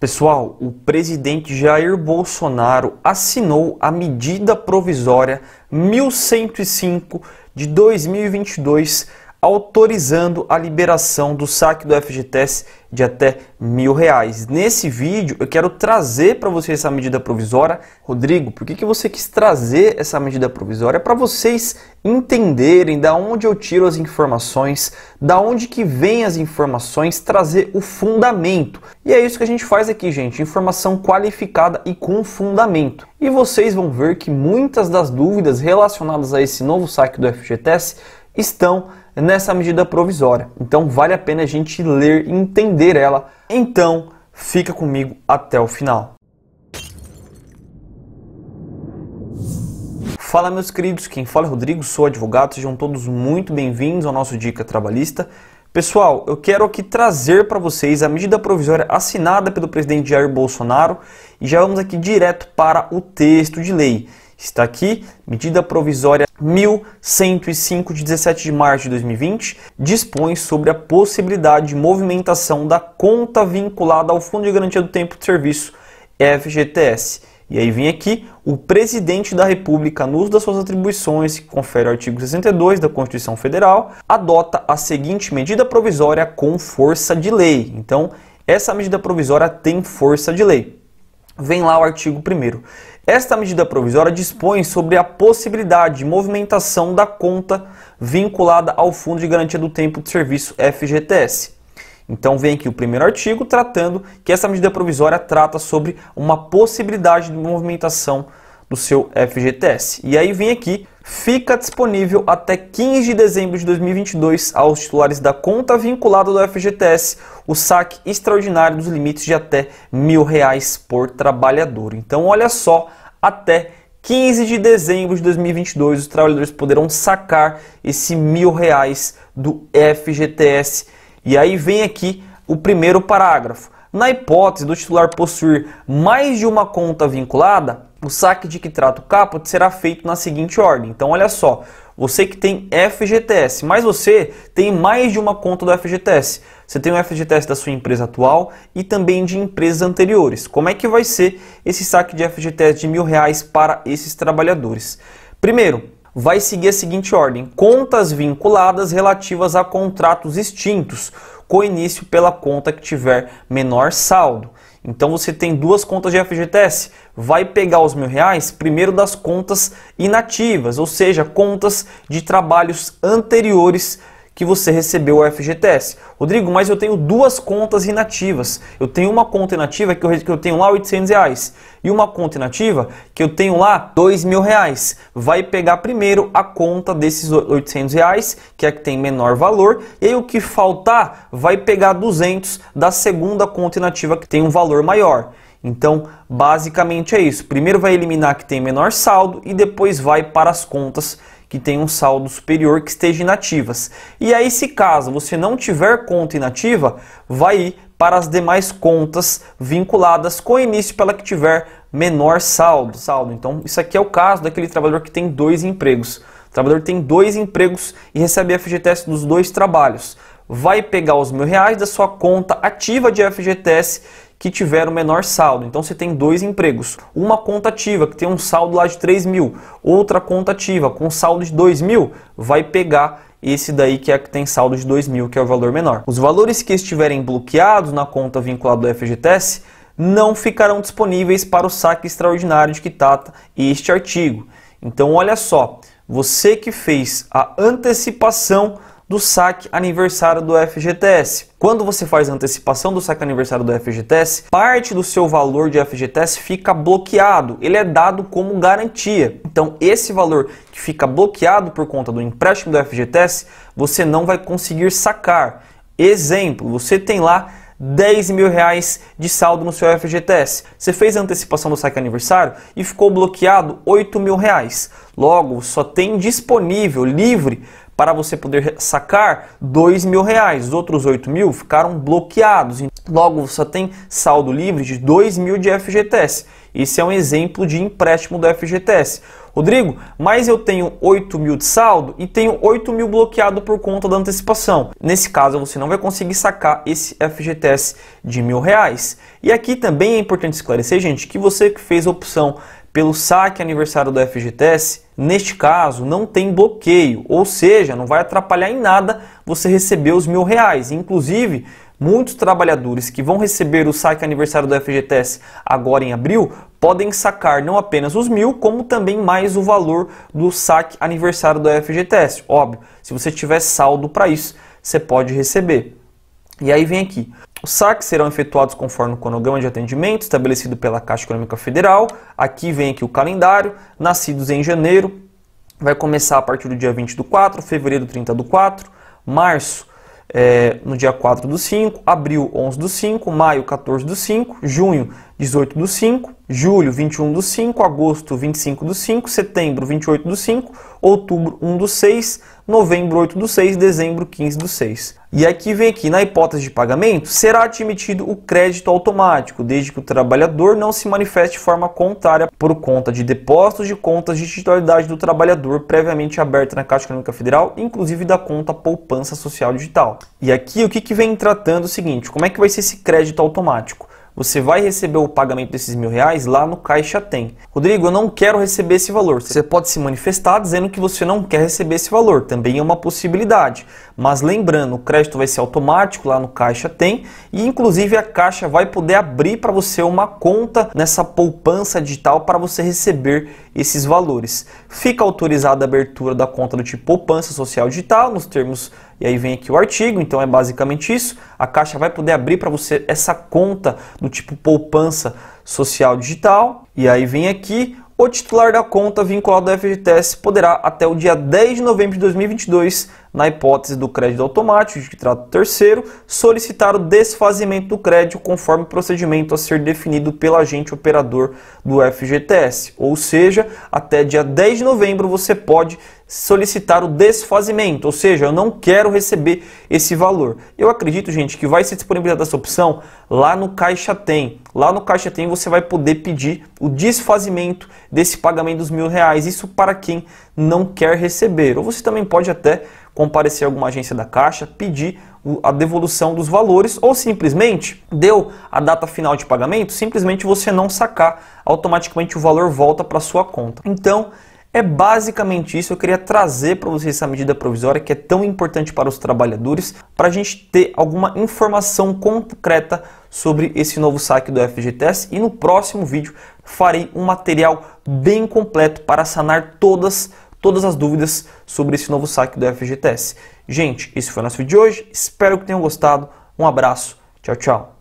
Pessoal, o presidente Jair Bolsonaro assinou a medida provisória 1105 de 2022 autorizando a liberação do saque do FGTS de até mil reais. Nesse vídeo eu quero trazer para você essa medida provisória. Rodrigo, por que, que você quis trazer essa medida provisória? Para vocês entenderem da onde eu tiro as informações, da onde que vem as informações, trazer o fundamento. E é isso que a gente faz aqui, gente, informação qualificada e com fundamento. E vocês vão ver que muitas das dúvidas relacionadas a esse novo saque do FGTS estão nessa medida provisória. Então vale a pena a gente ler e entender ela. Então fica comigo até o final. Fala meus queridos, quem fala é Rodrigo, sou advogado, sejam todos muito bem-vindos ao nosso Dica Trabalhista. Pessoal, eu quero aqui trazer para vocês a medida provisória assinada pelo presidente Jair Bolsonaro e já vamos aqui direto para o texto de lei. Está aqui, medida provisória 1105 de 17 de março de 2020, dispõe sobre a possibilidade de movimentação da conta vinculada ao Fundo de Garantia do Tempo de Serviço, FGTS. E aí vem aqui o presidente da República, no uso das suas atribuições, que confere o artigo 62 da Constituição Federal, adota a seguinte medida provisória com força de lei. Então, essa medida provisória tem força de lei. Vem lá o artigo 1. Esta medida provisória dispõe sobre a possibilidade de movimentação da conta vinculada ao Fundo de Garantia do Tempo de Serviço FGTS. Então vem aqui o primeiro artigo tratando que essa medida provisória trata sobre uma possibilidade de movimentação do seu FGTS. E aí vem aqui, fica disponível até 15 de dezembro de 2022 aos titulares da conta vinculada do FGTS o saque extraordinário dos limites de até mil reais por trabalhador. Então olha só, até 15 de dezembro de 2022 os trabalhadores poderão sacar esse mil reais do FGTS. E aí vem aqui o primeiro parágrafo. Na hipótese do titular possuir mais de uma conta vinculada, o saque de que trata o caput será feito na seguinte ordem. Então, olha só, você que tem FGTS, mas você tem mais de uma conta do FGTS. Você tem o FGTS da sua empresa atual e também de empresas anteriores. Como é que vai ser esse saque de FGTS de mil reais para esses trabalhadores? Primeiro, vai seguir a seguinte ordem: contas vinculadas relativas a contratos extintos, com início pela conta que tiver menor saldo. Então você tem duas contas de FGTS, vai pegar os mil reais primeiro das contas inativas, ou seja, contas de trabalhos anteriores que você recebeu o FGTS. Rodrigo, mas eu tenho duas contas inativas. Eu tenho uma conta inativa que eu, tenho lá 800 reais e uma conta inativa que eu tenho lá 2 mil reais. Vai pegar primeiro a conta desses 800 reais, que é a que tem menor valor, e aí o que faltar vai pegar 200 da segunda conta inativa que tem um valor maior. Então, basicamente é isso. Primeiro vai eliminar que tem menor saldo e depois vai para as contas que tenha um saldo superior que esteja inativas. E aí, se caso você não tiver conta inativa, vai ir para as demais contas vinculadas com o início pela que tiver menor saldo. saldo. Então, isso aqui é o caso daquele trabalhador que tem dois empregos. O trabalhador tem dois empregos e recebe FGTS dos dois trabalhos. Vai pegar os mil reais da sua conta ativa de FGTS que tiver o menor saldo. Então você tem dois empregos. Uma conta ativa que tem um saldo lá de 3 mil, outra conta ativa com saldo de 2 mil, vai pegar esse daí que é que tem saldo de 2 mil, que é o valor menor. Os valores que estiverem bloqueados na conta vinculada ao FGTS não ficarão disponíveis para o saque extraordinário de que trata este artigo. Então olha só, você que fez a antecipação do saque aniversário do FGTS. Quando você faz a antecipação do saque aniversário do FGTS, parte do seu valor de FGTS fica bloqueado, ele é dado como garantia. Então, esse valor que fica bloqueado por conta do empréstimo do FGTS, você não vai conseguir sacar. Exemplo, você tem lá 10 mil reais de saldo no seu FGTS. Você fez a antecipação do saque aniversário e ficou bloqueado 8 mil reais. Logo, só tem disponível, livre, para você poder sacar dois mil reais. Os outros oito mil ficaram bloqueados. Logo, você tem saldo livre de dois mil de FGTS. Esse é um exemplo de empréstimo do FGTS. Rodrigo, mas eu tenho 8 mil de saldo e tenho 8 mil bloqueado por conta da antecipação. Nesse caso, você não vai conseguir sacar esse FGTS de mil reais. E aqui também é importante esclarecer, gente, que você que fez a opção pelo saque aniversário do FGTS, neste caso não tem bloqueio, ou seja, não vai atrapalhar em nada você receber os mil reais. Inclusive, muitos trabalhadores que vão receber o saque aniversário do FGTS agora em abril podem sacar não apenas os mil, como também mais o valor do saque aniversário do FGTS. Óbvio, se você tiver saldo para isso, você pode receber. E aí vem aqui. Os saques serão efetuados conforme o cronograma de atendimento estabelecido pela Caixa Econômica Federal. Aqui vem aqui o calendário, nascidos em janeiro, vai começar a partir do dia 20 do 4, fevereiro 30 do 4, março é, no dia 4 do 5, abril 11 do 5, maio 14 do 5, junho 18 do 5, julho 21 do 5, agosto 25 do 5, setembro 28 do 5, outubro 1 do 6, novembro 8 do 6, dezembro 15 do 6. E aqui vem aqui, na hipótese de pagamento, será admitido o crédito automático, desde que o trabalhador não se manifeste de forma contrária por conta de depósitos de contas de titularidade do trabalhador previamente aberta na Caixa Econômica Federal, inclusive da conta poupança social digital. E aqui o que, que vem tratando é o seguinte, como é que vai ser esse crédito automático? Você vai receber o pagamento desses mil reais lá no Caixa Tem. Rodrigo, eu não quero receber esse valor. Você pode se manifestar dizendo que você não quer receber esse valor. Também é uma possibilidade. Mas lembrando, o crédito vai ser automático lá no Caixa Tem. E inclusive a Caixa vai poder abrir para você uma conta nessa poupança digital para você receber esses valores. Fica autorizada a abertura da conta do tipo poupança social digital nos termos e aí vem aqui o artigo, então é basicamente isso. A Caixa vai poder abrir para você essa conta do tipo poupança social digital. E aí vem aqui o titular da conta vinculado ao FGTS poderá, até o dia 10 de novembro de 2022, na hipótese do crédito automático de que trata o terceiro, solicitar o desfazimento do crédito conforme o procedimento a ser definido pelo agente operador do FGTS. Ou seja, até dia 10 de novembro você pode solicitar o desfazimento, ou seja, eu não quero receber esse valor. Eu acredito, gente, que vai ser disponibilizada essa opção lá no Caixa Tem. Lá no Caixa Tem você vai poder pedir o desfazimento desse pagamento dos mil reais. Isso para quem não quer receber. Ou você também pode até comparecer a alguma agência da Caixa, pedir a devolução dos valores ou simplesmente deu a data final de pagamento, simplesmente você não sacar, automaticamente o valor volta para sua conta. Então, é basicamente isso. Eu queria trazer para vocês essa medida provisória que é tão importante para os trabalhadores, para a gente ter alguma informação concreta sobre esse novo saque do FGTS e no próximo vídeo farei um material bem completo para sanar todas todas as dúvidas sobre esse novo saque do FGTS. Gente, esse foi o nosso vídeo de hoje. Espero que tenham gostado. Um abraço. Tchau, tchau.